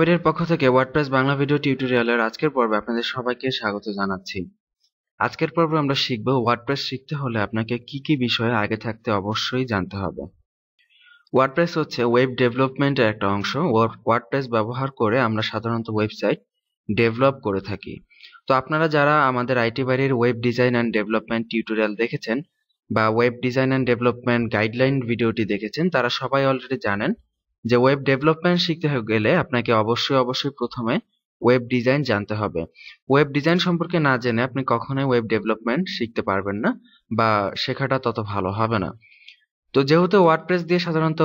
বাড়ির পক্ষ থেকে ওয়ার্ডপ্রেস বাংলা ভিডিও টিউটোরিয়ালের আজকের পর্বে আপনাদের সবাইকে স্বাগত জানাচ্ছি আজকের পর্বে আমরা শিখব ওয়ার্ডপ্রেস শিখতে হলে আপনাকে কি কি বিষয়ে আগে থাকতে অবশ্যই জানতে হবে ওয়ার্ডপ্রেস হচ্ছে ওয়েব ডেভেলপমেন্টের একটা অংশ ওয়ার্ডপ্রেস ব্যবহার করে আমরা সাধারণত ওয়েবসাইট ডেভেলপ করে থাকি তো আপনারা যারা আমাদের আইটি বাড়ির web design and development tutorial দেখেছেন বা web design and development guideline ভিডিওটি দেখেছেন তারা সবাই অলরেডি জানেন যে ওয়েব ডেভেলপমেন্ট শিখতে গেলে আপনাকে অবশ্যই অবশ্যই প্রথমে ওয়েব ডিজাইন জানতে হবে ওয়েব ডিজাইন সম্পর্কে না জেনে আপনি কখনোই ওয়েব ডেভেলপমেন্ট শিখতে পারবেন না বা শেখাটা তত ভালো হবে না তো যেহেতু ওয়ার্ডপ্রেস দিয়ে সাধারণত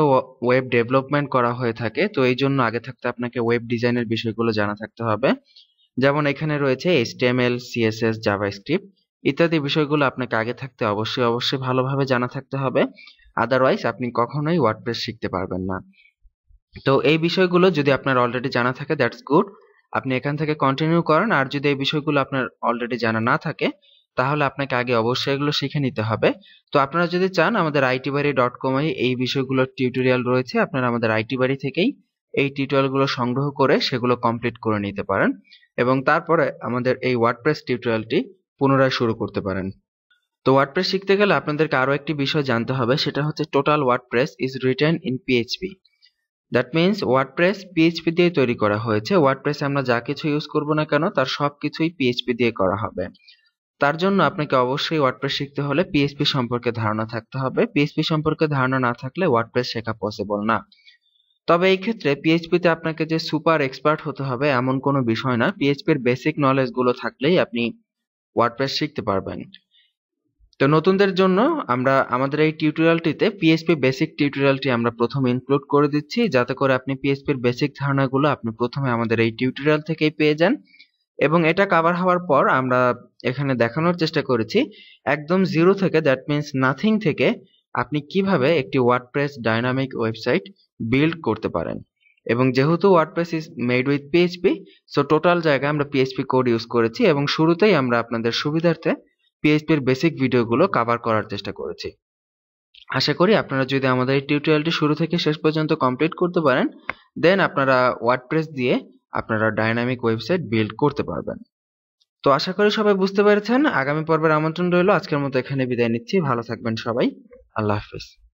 ওয়েব ডেভেলপমেন্ট করা হয়ে থাকে তো এই জন্য আগে থাকতে আপনাকে ওয়েব ডিজাইনের বিষয়গুলো জানা থাকতে হবে যেমন এখানে রয়েছে এইচটিএমএল সিএসএস জাভাস্ক্রিপ্ট ইত্যাদি বিষয়গুলো আপনাকে আগে থাকতে অবশ্যই অবশ্যই ভালোভাবে জানা থাকতে হবে আদারওয়াইজ আপনি কখনোই ওয়ার্ডপ্রেস শিখতে পারবেন না তো এই বিষয়গুলো যদি আপনার অলরেডি জানা থাকে দ্যাটস গুড আপনি এখান থেকে কন্টিনিউ করেন আর যদি এই বিষয়গুলো আপনার অলরেডি জানা না থাকে তাহলে আপনাকে আগে অবশ্যই এগুলো শিখে নিতে হবে তো আপনারা যদি চান আমাদের আইটি বাড়ি ডট কমে এই বিষয়গুলোর টিউটোরিয়াল রয়েছে আপনারা আমাদের আইটি বাড়ি থেকেই এই টিউটোরিয়ালগুলো সংগ্রহ করে সেগুলো কমপ্লিট করে নিতে পারেন এবং তারপরে আমাদের এই ওয়ার্ডপ্রেস টিউটোরিয়ালটি পুনরায় শুরু করতে পারেন তো ওয়ার্ডপ্রেস শিখতে গেলে আপনাদেরকে আরও একটি বিষয় জানতে হবে সেটা হচ্ছে total WordPress is written in PHP that means WordPress PHP দিয়ে তৈরি করা হয়েছে ওয়ার্ডপ্রেসে আমরা যা কিছু ইউজ করব না কেন তার সব কিছুই পিএইচপি দিয়ে করা হবে তার জন্য আপনাকে অবশ্যই ওয়ার্ডপ্রেস শিখতে হলে পিএইচপি সম্পর্কে ধারণা থাকতে হবে পিএইচপি সম্পর্কে ধারণা না থাকলে ওয়ার্ডপ্রেস শেখা পসিবল না তবে এই ক্ষেত্রে পিএইচপিতে আপনাকে যে সুপার এক্সপার্ট হতে হবে এমন কোনো বিষয় না পিএইচপির বেসিক নলেজগুলো থাকলেই আপনি ওয়ার্ডপ্রেস শিখতে পারবেন তো নতুনদের জন্য আমরা আমাদের এই টিউটোরিয়ালটিতে পিএসপি বেসিক টিউটোরিয়ালটি আমরা প্রথমে ইনক্লুড করে দিচ্ছি যাতে করে আপনি পিএসপির বেসিক ধারণাগুলো আপনি প্রথমে আমাদের এই টিউটোরিয়াল থেকেই পেয়ে যান এবং এটা কাভার হওয়ার পর আমরা এখানে দেখানোর চেষ্টা করেছি একদম জিরো থেকে দ্যাট মিন্স নাথিং থেকে আপনি কিভাবে একটি ওয়ার্ডপ্রেস ডাইনামিক ওয়েবসাইট বিল্ড করতে পারেন এবং যেহেতু WordPress is made with PHP so total জায়গায় আমরা পিএইচপি কোড ইউজ করেছি এবং শুরুতেই আমরা আপনাদের সুবিধার্থে পিএইচপির বেসিক ভিডিওগুলো কাভার করার চেষ্টা করেছি আশা করি আপনারা যদি আমাদের এই টিউটোরিয়ালটি শুরু থেকে শেষ পর্যন্ত কমপ্লিট করতে পারেন দেন আপনারা ওয়ার্ডপ্রেস দিয়ে আপনারা ডাইনামিক ওয়েবসাইট বিল্ড করতে পারবেন তো আশা করি সবাই বুঝতে পেরেছেন আগামী পর্বের আমন্ত্রণ রইল আজকের মতো এখানে বিদায় নিচ্ছি ভালো থাকবেন সবাই আল্লাহ হাফিজ